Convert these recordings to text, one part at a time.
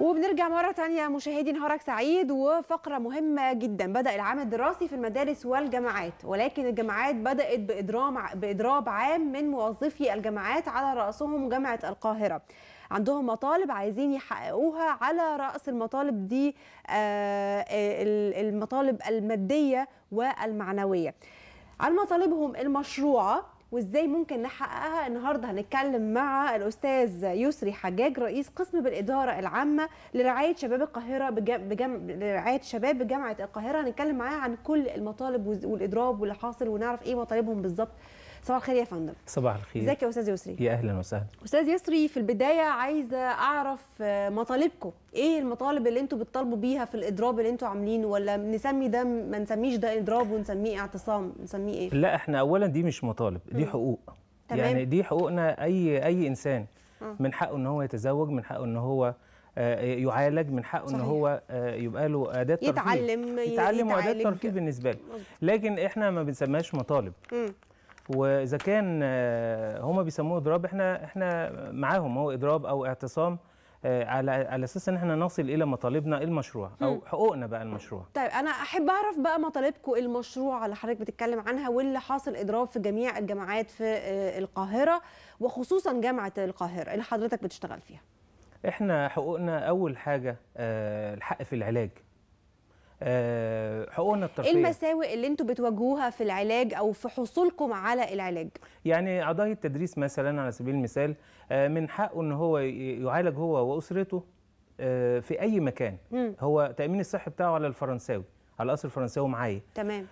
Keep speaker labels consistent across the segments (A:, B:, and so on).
A: وبنرجع مرة تانية مشاهدي نهارك سعيد وفقرة مهمة جدا بدأ العام الدراسي في المدارس والجامعات ولكن الجامعات بدأت بإضرام بإضراب عام من موظفي الجامعات على رأسهم جامعة القاهرة عندهم مطالب عايزين يحققوها على رأس المطالب دي آه، المطالب المادية والمعنوية عن مطالبهم المشروعة وازاي ممكن نحققها النهارده هنتكلم مع الاستاذ يسري حجاج رئيس قسم بالاداره العامه لرعايه شباب القاهره بجم... بجم... لرعايه شباب بجامعه القاهره هنتكلم معاه عن كل المطالب والاضراب واللي حاصل ونعرف ايه مطالبهم بالظبط صباح الخير يا فندم
B: صباح الخير ازيك يا استاذ يسري يا اهلا وسهلا
A: استاذ يسري في البدايه عايزه اعرف آه، مطالبكم ايه المطالب اللي انتم بتطالبوا بيها في الاضراب اللي انتم عاملينه ولا نسمي ده ما نسميش ده اضراب ونسميه اعتصام نسميه ايه لا
B: احنا اولا دي مش مطالب دي حقوق تمام. يعني دي حقوقنا اي اي انسان آه. من حقه ان هو يتزوج من حقه ان هو آه، يعالج من حقه صحيح. ان هو يبقى له اداه ترفيه يتعلم يتعلم واداه ترفيه بالنسبه له لكن احنا ما بنسميهاش مطالب م. واذا كان آه، هما بيسموه اضراب احنا احنا معاهم هو اضراب او اعتصام آه، على على اساس ان احنا نصل الى مطالبنا المشروع او حقوقنا بقى المشروع
A: طيب انا احب اعرف بقى مطالبكم المشروع اللي حضرتك بتتكلم عنها واللي حاصل اضراب في جميع الجامعات في آه، القاهره وخصوصا جامعه القاهره اللي حضرتك بتشتغل فيها
B: احنا حقوقنا اول حاجه الحق في العلاج آه، حقوقنا الترفيه إيه
A: المساوئ اللي انتم بتواجهوها في العلاج او في حصولكم على العلاج
B: يعني قضايا التدريس مثلا على سبيل المثال آه، من حقه ان هو يعالج هو واسرته آه، في اي مكان م. هو تامين الصحي بتاعه على الفرنساوي على الاصل الفرنساوي معايا تمام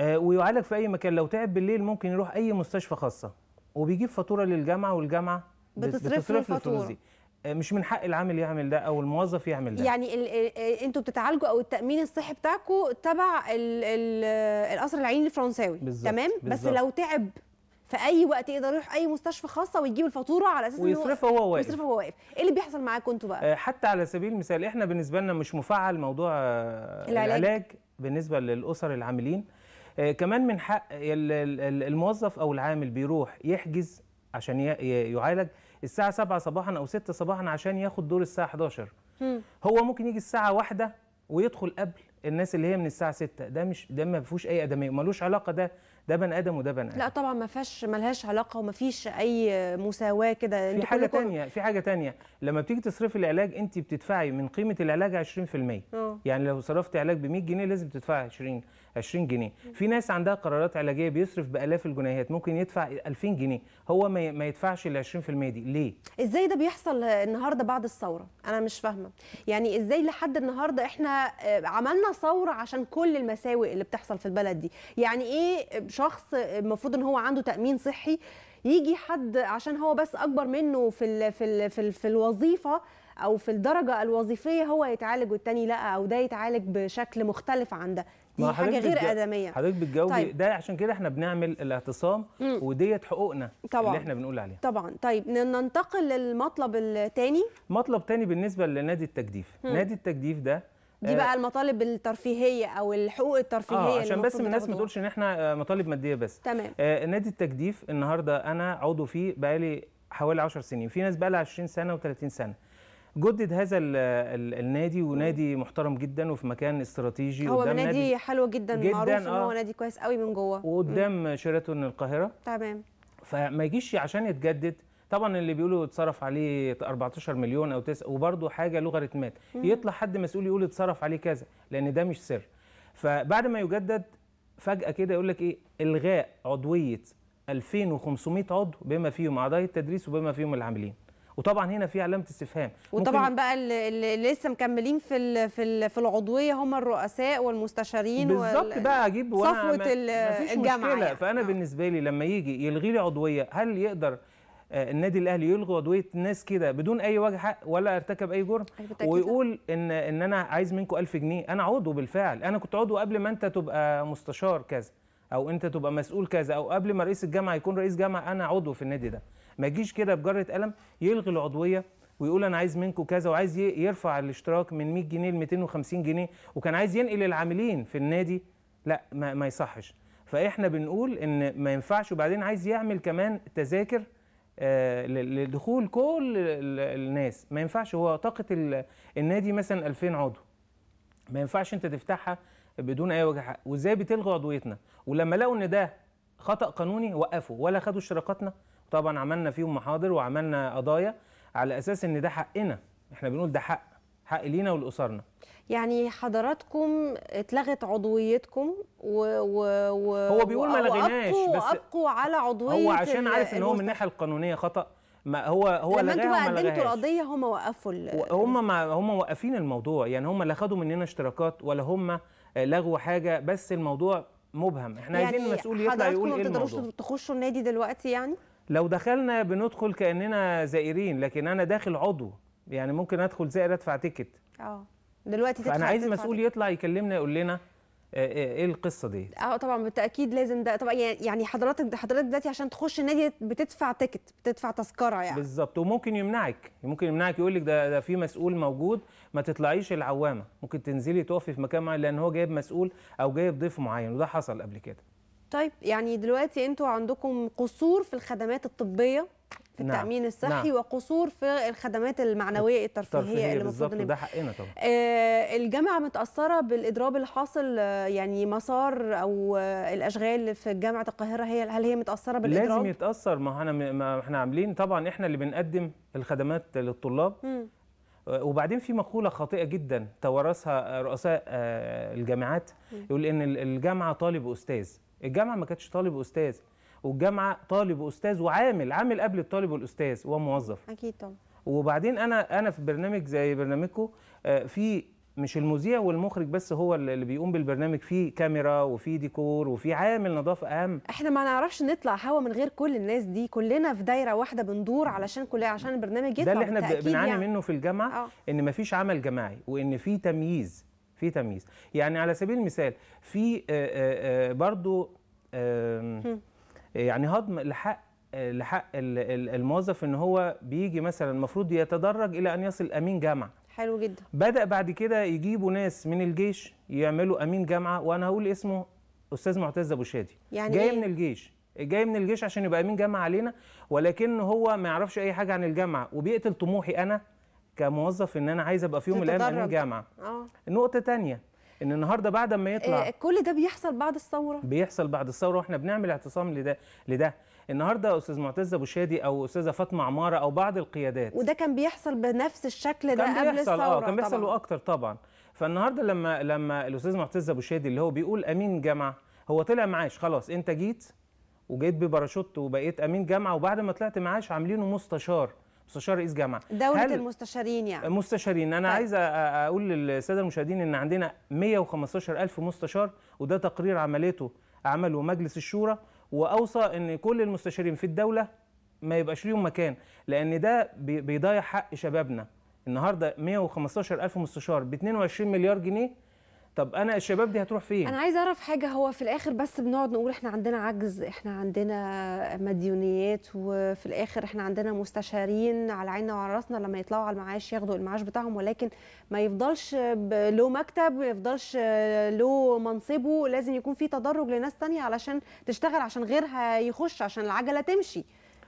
B: ويعالج في اي مكان لو تعب بالليل ممكن يروح اي مستشفى خاصه وبيجيب فاتوره للجامعه والجامعه بتصرف, بتصرف الفاتوره آه، مش من حق العامل يعمل ده او الموظف يعمل ده يعني
A: آه، آه، انتوا بتتعالجوا او التامين الصحي بتاعكم تبع القصر العيني الفرنساوي بالزبط تمام بالزبط بس لو تعب في اي وقت يقدر يروح اي مستشفى خاصه ويجيب الفاتوره على اساس ويصرفها هو واقف ويصرفها هو واقف ايه اللي بيحصل معاكم انتوا بقى
B: حتى على سبيل المثال احنا بالنسبه لنا مش مفعل موضوع العلاج, العلاج بالنسبه للاسر العاملين كمان من حق الموظف او العامل بيروح يحجز عشان يعالج الساعه 7 صباحا او 6 صباحا عشان ياخد دور الساعه 11 هو ممكن يجي الساعه 1 ويدخل قبل الناس اللي هي من الساعه 6 ده مش ده ما فيهوش اي ادميه ملوش علاقه ده ده بني ادم وده بني ادم
A: لا طبعا ما فيهاش ملهاش علاقه وما فيش اي مساواه كده في حاجه ثانيه
B: في حاجه ثانيه لما بتيجي تصرفي العلاج انت بتدفعي من قيمه العلاج 20% أوه. اه. يعني لو صرفتي علاج ب 100 جنيه لازم تدفعي 20 20 جنيه في ناس عندها قرارات علاجيه بيصرف بالاف الجنيهات ممكن يدفع 2000 جنيه هو ما يدفعش ال 20% دي ليه
A: ازاي ده بيحصل النهارده بعد الثوره انا مش فاهمه يعني ازاي لحد النهارده احنا آه، عملنا ثوره عشان كل المساوئ اللي بتحصل في البلد دي يعني ايه شخص المفروض ان هو عنده تامين صحي يجي حد عشان هو بس اكبر منه في الـ في الـ في, الـ في الوظيفه او في الدرجه الوظيفيه هو يتعالج والتاني لا او ده يتعالج بشكل مختلف عن ده دي حاجه غير بتجاوب. ادميه حضرتك
B: بتجاوبي طيب. ده عشان كده احنا بنعمل الاعتصام مم. وديت حقوقنا طبعا. اللي احنا بنقول عليها
A: طبعا طيب ننتقل للمطلب الثاني
B: مطلب ثاني بالنسبه لنادي التجديف مم. نادي التجديف ده دي بقى آه،
A: المطالب الترفيهيه او الحقوق آه، الترفيهيه آه عشان بس الناس ما
B: تقولش ان احنا آه، مطالب ماديه بس تمام آه نادي التجديف النهارده انا عضو فيه بقالي حوالي 10 سنين في ناس بقى لها 20 سنه و30 سنه جدد هذا الـ الـ النادي ونادي محترم جدا وفي مكان استراتيجي هو قدام نادي,
A: حلو جدا, جداً معروف ان هو آه. نادي كويس قوي من جوه وقدام
B: شيراتون القاهره تمام فما يجيش عشان يتجدد طبعا اللي بيقولوا اتصرف عليه 14 مليون او 9 وبرده حاجه لوغاريتمات يطلع حد مسؤول يقول اتصرف عليه كذا لان ده مش سر فبعد ما يجدد فجاه كده يقول لك ايه الغاء عضويه 2500 عضو بما فيهم اعضاء التدريس وبما فيهم العاملين وطبعا هنا في علامه استفهام وطبعا
A: بقى اللي لسه مكملين في في في العضويه هم الرؤساء والمستشارين بالظبط بقى اجيب صفوه الجامعه يعني.
B: فانا آه. بالنسبه لي لما يجي يلغي لي عضويه هل يقدر آه، النادي الاهلي يلغي عضويه ناس كده بدون اي وجه حق ولا ارتكب اي جرم أيوة، ويقول ان ان انا عايز منكم 1000 جنيه انا عضو بالفعل انا كنت عضو قبل ما انت تبقى مستشار كذا او انت تبقى مسؤول كذا او قبل ما رئيس الجامعه يكون رئيس جامعه انا عضو في النادي ده ما يجيش كده بجره قلم يلغي العضويه ويقول انا عايز منكم كذا وعايز يرفع الاشتراك من 100 جنيه ل 250 جنيه وكان عايز ينقل العاملين في النادي لا ما, ما يصحش فاحنا بنقول ان ما ينفعش وبعدين عايز يعمل كمان تذاكر آه، لدخول كل الناس ما ينفعش هو طاقه النادي مثلا 2000 عضو ما ينفعش انت تفتحها بدون اي وجه حق وازاي بتلغي عضويتنا ولما لقوا ان ده خطا قانوني وقفوا ولا خدوا اشتراكاتنا طبعا عملنا فيهم محاضر وعملنا قضايا على اساس ان ده حقنا احنا بنقول ده حق حق لينا ولاسرنا
A: يعني حضراتكم اتلغت عضويتكم و, و...
B: و... هو بيقول ما لغيناش بس وابقوا
A: على عضويه هو عشان عارف ان هو من
B: الناحيه القانونيه خطا ما هو هو لما انتوا قدمتوا
A: القضيه هم وقفوا
B: هم ما هم موقفين الموضوع يعني هم لا خدوا مننا اشتراكات ولا هم لغوا حاجه بس الموضوع مبهم احنا يعني عايزين المسؤول يطلع يقول ايه الموضوع ما تقدروش
A: تخشوا النادي دلوقتي يعني
B: لو دخلنا بندخل كاننا زائرين لكن انا داخل عضو يعني ممكن ادخل زائر ادفع تيكت
A: اه دلوقتي فانا عايز مسؤول
B: يطلع يكلمنا يقول لنا آه، آه، ايه القصه دي
A: اه طبعا بالتاكيد لازم ده طبعا يعني،, يعني حضرتك حضرتك دلوقتي عشان تخش النادي بتدفع تيكت بتدفع تذكره يعني
B: بالظبط وممكن يمنعك ممكن يمنعك يقول لك ده ده في مسؤول موجود ما تطلعيش العوامه ممكن تنزلي تقفي في مكان معين لان هو جايب مسؤول او جايب ضيف معين وده حصل قبل كده
A: طيب يعني دلوقتي انتوا عندكم قصور في الخدمات الطبيه في نعم. التامين الصحي نعم. وقصور في الخدمات المعنويه الترفيهيه اللي المفروض ده حقنا طبعا آه الجامعه متاثره بالاضراب الحاصل حاصل يعني مسار او آه الاشغال في جامعه القاهره هي هل هي متاثره بالاضراب لازم
B: يتاثر ما احنا ما احنا عاملين طبعا احنا اللي بنقدم الخدمات للطلاب م. وبعدين في مقوله خاطئه جدا توارثها رؤساء آه، الجامعات يقول ان الجامعه طالب واستاذ الجامعه ما كانتش طالب واستاذ والجامعه طالب واستاذ وعامل عامل قبل الطالب والاستاذ وموظف اكيد طبعا وبعدين انا انا في برنامج زي برنامجكم آه، في مش المذيع والمخرج بس هو اللي بيقوم بالبرنامج فيه كاميرا وفي ديكور وفي عامل نظافه اهم
A: احنا ما نعرفش نطلع هوا من غير كل الناس دي كلنا في دايره واحده بندور علشان كل عشان البرنامج يطلع ده اللي احنا بنعاني يعني.
B: منه في الجامعه أوه. ان ما فيش عمل جماعي وان في تمييز في تمييز يعني على سبيل المثال في آه، آه، آه، برضو يعني هضم لحق لحق الموظف ان هو بيجي مثلا المفروض يتدرج الى ان يصل امين جامعه حلو جدا بدا بعد كده يجيبوا ناس من الجيش يعملوا امين جامعه وانا هقول اسمه استاذ معتز ابو شادي يعني جاي إيه؟ من الجيش جاي من الجيش عشان يبقى امين جامعه علينا ولكن هو ما يعرفش اي حاجه عن الجامعه وبيقتل طموحي انا كموظف ان انا عايز ابقى في يوم من الايام امين جامعه اه نقطه ثانيه ان النهارده بعد ما يطلع إيه
A: كل ده بيحصل بعد الثوره
B: بيحصل بعد الثوره واحنا بنعمل اعتصام لده لده النهارده استاذ معتز ابو شادي او استاذه فاطمه عماره او بعض القيادات
A: وده كان بيحصل بنفس الشكل ده قبل بيحصل آه، الثوره اه كان بيحصل
B: واكتر طبعا فالنهارده لما لما الاستاذ معتز ابو شادي اللي هو بيقول امين جامعه هو طلع معاش خلاص انت جيت وجيت بباراشوت وبقيت امين جامعه وبعد ما طلعت معاش عاملينه مستشار مستشار رئيس جامعه دوله
A: المستشارين يعني
B: مستشارين انا طيب. عايز اقول للساده المشاهدين ان عندنا 115000 مستشار وده تقرير عملته عمله مجلس الشورى واوصى ان كل المستشارين في الدوله ما يبقاش ليهم مكان لان ده بيضيع حق شبابنا النهارده 115 الف مستشار ب 22 مليار جنيه طب انا الشباب دي هتروح فين انا
A: عايزه اعرف حاجه هو في الاخر بس بنقعد نقول احنا عندنا عجز احنا عندنا مديونيات وفي الاخر احنا عندنا مستشارين على عيننا وعلى راسنا لما يطلعوا على المعاش ياخدوا المعاش بتاعهم ولكن ما يفضلش له مكتب ما يفضلش له منصبه لازم يكون في تدرج لناس تانية علشان تشتغل عشان غيرها يخش عشان العجله تمشي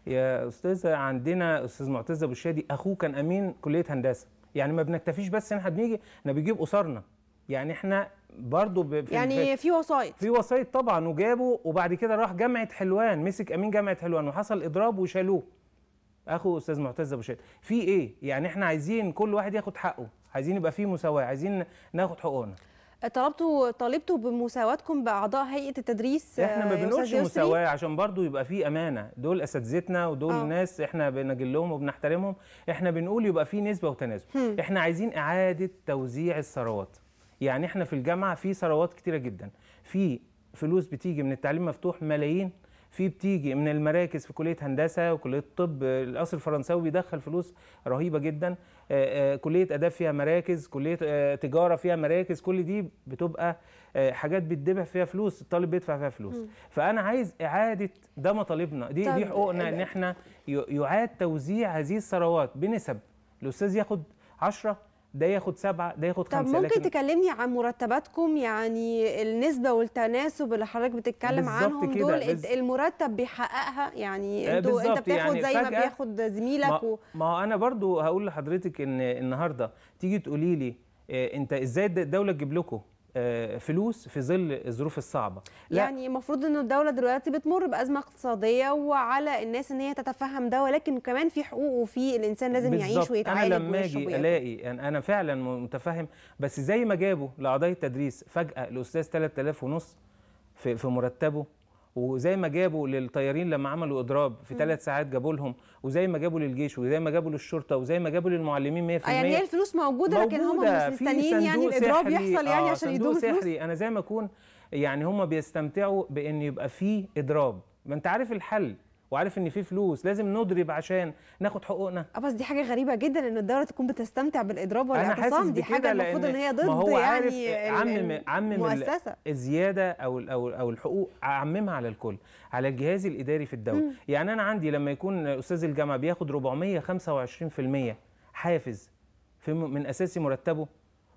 B: يا استاذه عندنا استاذ معتز ابو الشادي اخوه كان امين كليه هندسه يعني ما بنكتفيش بس ان احنا بنيجي احنا بنجيب اسرنا يعني احنا برضو في يعني في وسايط في وسايط طبعا وجابوا وبعد كده راح جامعه حلوان مسك امين جامعه حلوان وحصل اضراب وشالوه اخو استاذ معتز ابو شادي في ايه يعني احنا عايزين كل واحد ياخد حقه عايزين يبقى في مساواه عايزين ناخد حقوقنا
A: طلبتوا طالبتوا بمساواتكم باعضاء هيئه التدريس
B: آه، احنا ما بنقولش مساواه عشان برضو يبقى في امانه دول اساتذتنا ودول أوه. ناس احنا بنجلهم وبنحترمهم احنا بنقول يبقى في نسبه وتناسب احنا عايزين اعاده توزيع الثروات يعني احنا في الجامعه في ثروات كتيره جدا في فلوس بتيجي من التعليم المفتوح ملايين في بتيجي من المراكز في كليه هندسه وكليه طب القصر الفرنساوي بيدخل فلوس رهيبه جدا آه، آه، كليه اداب فيها مراكز كليه آه، تجاره فيها مراكز كل دي بتبقى حاجات بتدبح فيها فلوس الطالب بيدفع فيها فلوس م. فانا عايز اعاده ده مطالبنا دي دي حقوقنا ان احنا يعاد توزيع هذه الثروات بنسب الاستاذ ياخد 10 ده ياخد سبعه ده ياخد خمسه طب ممكن لكن...
A: تكلمني عن مرتباتكم يعني النسبه والتناسب اللي حضرتك بتتكلم عنهم كده دول بز... المرتب بيحققها يعني آه، انتوا انت بتاخد يعني زي ما بياخد زميلك ما, و...
B: ما انا برضو هقول لحضرتك ان النهارده تيجي تقولي لي آه، انت ازاي الدوله تجيب لكم آه، فلوس في ظل الظروف الصعبه يعني
A: المفروض ان الدوله دلوقتي بتمر بازمه اقتصاديه وعلى الناس ان هي تتفهم ده ولكن كمان في حقوق وفي الانسان لازم بالزبط. يعيش ويتعالج انا لما اجي
B: الاقي انا فعلا متفهم بس زي ما جابوا لاعضاء التدريس فجاه الاستاذ 3000 ونص في مرتبه وزي ما جابوا للطيارين لما عملوا اضراب في ثلاث ساعات جابوا لهم وزي ما جابوا للجيش وزي ما جابوا للشرطه وزي ما جابوا للمعلمين 100% آه، يعني هي
A: الفلوس موجوده, موجودة لكن هم مش مستنيين يعني الاضراب يحصل يعني آه، عشان يدوم سحري
B: انا زي ما اكون يعني هم بيستمتعوا بان يبقى في اضراب ما انت عارف الحل وعارف ان في فلوس لازم نضرب عشان ناخد حقوقنا
A: آه، بس دي حاجه غريبه جدا ان الدوله تكون بتستمتع بالاضراب والاعتصام دي حاجه المفروض ان هي ضد ما هو يعني عمم عمم
B: الزياده او او او الحقوق عممها على الكل على الجهاز الاداري في الدوله م. يعني انا عندي لما يكون استاذ الجامعه بياخد 425% حافز في من اساسي مرتبه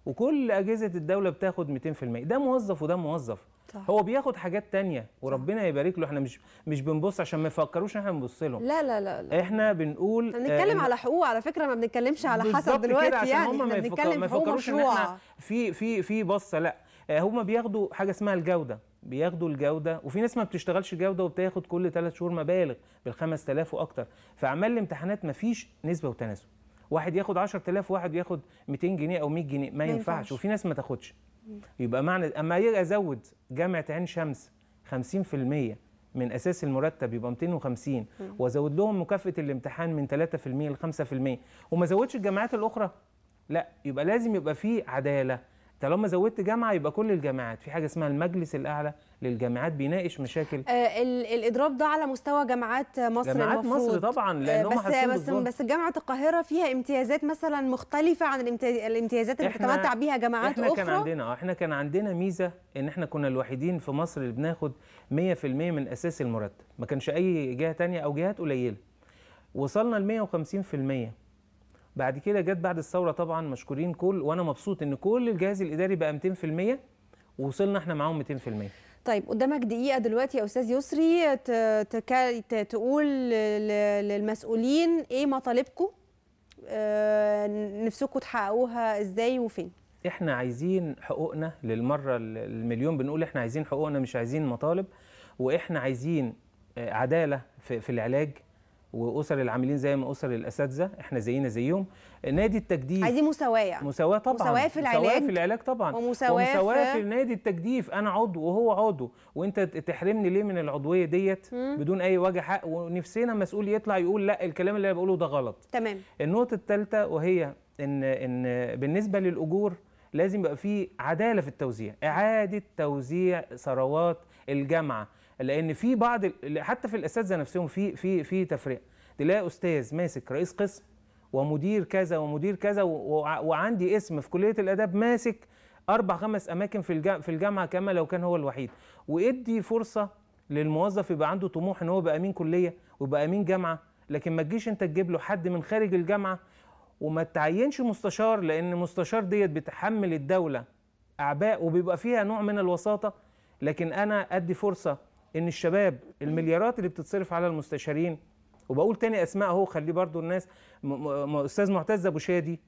B: وكل اجهزه الدوله بتاخد 200% ده موظف وده موظف صح. هو بياخد حاجات تانية وربنا يبارك له احنا مش مش بنبص عشان ما يفكروش ان احنا بنبص لهم لا لا لا, لا. احنا بنقول بنتكلم آه على
A: حقوق على فكره ما بنتكلمش على حسب دلوقتي يعني هم ما بنتكلم في حقوق مشروع
B: في في في بصه لا آه، هما بياخدوا حاجه اسمها الجوده بياخدوا الجوده وفي ناس ما بتشتغلش جوده وبتاخد كل ثلاث شهور مبالغ بال 5000 واكتر فاعمال الامتحانات ما فيش نسبه وتناسب واحد ياخد 10000 وواحد ياخد 200 جنيه او 100 جنيه ما ينفعش وفي ناس ما تاخدش يبقى معنى اما اجي ازود جامعه عين شمس 50% من اساس المرتب يبقى 250 وازود لهم مكافاه الامتحان من 3% ل 5% وما ازودش الجامعات الاخرى لا يبقى لازم يبقى في عداله طالما زودت جامعه يبقى كل الجامعات في حاجه اسمها المجلس الاعلى للجامعات بيناقش مشاكل
A: آه الاضراب ده على مستوى جامعات مصر جامعات المفروض. مصر طبعا
B: لان آه بس بس بس
A: جامعه القاهره فيها امتيازات مثلا مختلفه عن الامتيازات اللي بتتمتع بيها جامعات احنا اخرى احنا كان عندنا
B: آه، احنا كان عندنا ميزه ان احنا كنا الوحيدين في مصر اللي بناخد 100% من اساس المرتب ما كانش اي جهه ثانيه او جهات قليله وصلنا ل 150% بعد كده جت بعد الثوره طبعا مشكورين كل وانا مبسوط ان كل الجهاز الاداري بقى 200% ووصلنا احنا معاهم 200%
A: طيب قدامك دقيقة دلوقتي يا أستاذ يسري تقول للمسؤولين إيه مطالبكم آه، نفسكم تحققوها إزاي وفين؟
B: إحنا عايزين حقوقنا للمرة المليون بنقول إحنا عايزين حقوقنا مش عايزين مطالب وإحنا عايزين آه، عدالة في العلاج واسر العاملين زي ما اسر الاساتذه احنا زينا زيهم نادي التجديف عايزين مساواه مساواه طبعا مساواه في العلاج مساواه في العلاج طبعا ومساواه, ومساواه في... في نادي التجديف انا عضو وهو عضو وانت تحرمني ليه من العضويه ديت بدون اي وجه حق ونفسنا مسؤول يطلع يقول لا الكلام اللي انا بقوله ده غلط تمام النقطه الثالثه وهي ان ان بالنسبه للاجور لازم يبقى في عداله في التوزيع اعاده توزيع ثروات الجامعه لان في بعض حتى في الاساتذه نفسهم في في في تفرقه تلاقي استاذ ماسك رئيس قسم ومدير كذا ومدير كذا وعندي اسم في كليه الاداب ماسك اربع خمس اماكن في في الجامعه كما لو كان هو الوحيد وادي فرصه للموظف يبقى عنده طموح ان هو يبقى امين كليه ويبقى امين جامعه لكن ما تجيش انت تجيب له حد من خارج الجامعه وما تعينش مستشار لان المستشار ديت بتحمل الدوله اعباء وبيبقى فيها نوع من الوساطه لكن انا ادي فرصه ان الشباب المليارات اللي بتتصرف على المستشارين وبقول تاني اسماء اهو خليه برضو الناس استاذ معتز ابو شادي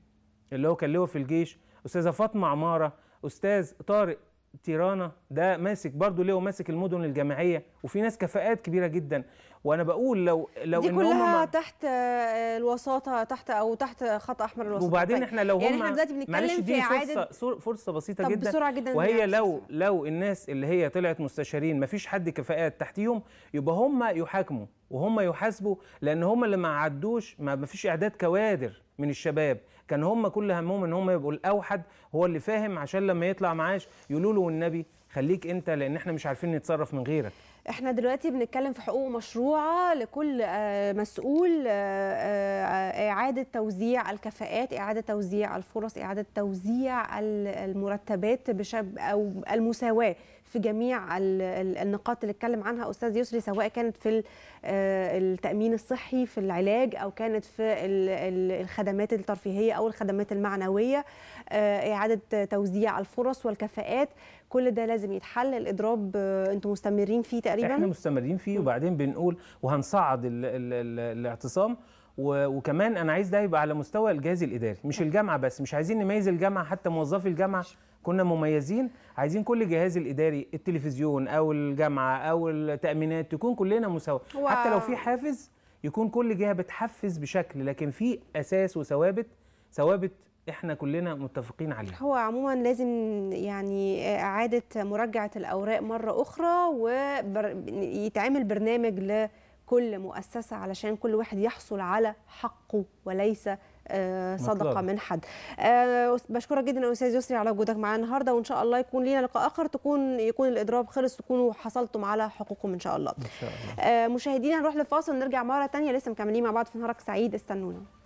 B: اللي هو كان لواء في الجيش استاذه فاطمه عماره استاذ طارق تيرانا ده ماسك برضه ليه ماسك المدن الجامعيه وفي ناس كفاءات كبيره جدا وانا بقول لو لو دي إن كلها هم
A: تحت آه، الوساطه تحت او تحت خط احمر الوساطه وبعدين طيب، احنا لو هم يعني احنا دلوقتي بنتكلم في اعاده
B: فرصه فرصه بسيطه طب جدا بسرعه جدا وهي يعني لو لو الناس اللي هي طلعت مستشارين ما فيش حد كفاءات تحتيهم يبقى هم يحاكموا وهم يحاسبوا لان هم اللي ما عدوش ما فيش اعداد كوادر من الشباب كان هم كل همهم ان هم يبقوا الاوحد هو اللي فاهم عشان لما يطلع معاش يقولوا له والنبي خليك انت لان احنا مش عارفين نتصرف من غيرك
A: احنا دلوقتي بنتكلم في حقوق مشروعه لكل آه، مسؤول آه، آه، اعاده توزيع الكفاءات اعاده توزيع الفرص اعاده توزيع المرتبات او المساواه في جميع النقاط اللي اتكلم عنها استاذ يسري سواء كانت في آه، التامين الصحي في العلاج او كانت في الخدمات الترفيهيه او الخدمات المعنويه آه، اعاده توزيع الفرص والكفاءات كل ده لازم يتحل الاضراب آه، انتم مستمرين فيه تقريبا احنا
B: مستمرين فيه وبعدين بنقول وهنصعد الـ الـ الـ الاعتصام وكمان انا عايز ده يبقى على مستوى الجهاز الاداري مش نعم. الجامعه بس مش عايزين نميز الجامعه حتى موظفي الجامعه كنا مميزين عايزين كل جهاز الاداري التلفزيون او الجامعه او التامينات تكون كلنا مساواه حتى لو في حافز يكون كل جهه بتحفز بشكل لكن في اساس وثوابت ثوابت احنا كلنا متفقين عليها
A: هو عموما لازم يعني اعاده مراجعه الاوراق مره اخرى ويتعمل برنامج لكل مؤسسه علشان كل واحد يحصل على حقه وليس آه، صدقه من حد آه، بشكرك جدا يا استاذ يسري على وجودك معانا النهارده وان شاء الله يكون لينا لقاء اخر تكون يكون الاضراب خلص تكونوا حصلتم على حقوقكم ان شاء الله, إن شاء الله. آه، مشاهدينا هنروح لفاصل نرجع مره ثانيه لسه مكملين مع بعض في نهارك سعيد استنونا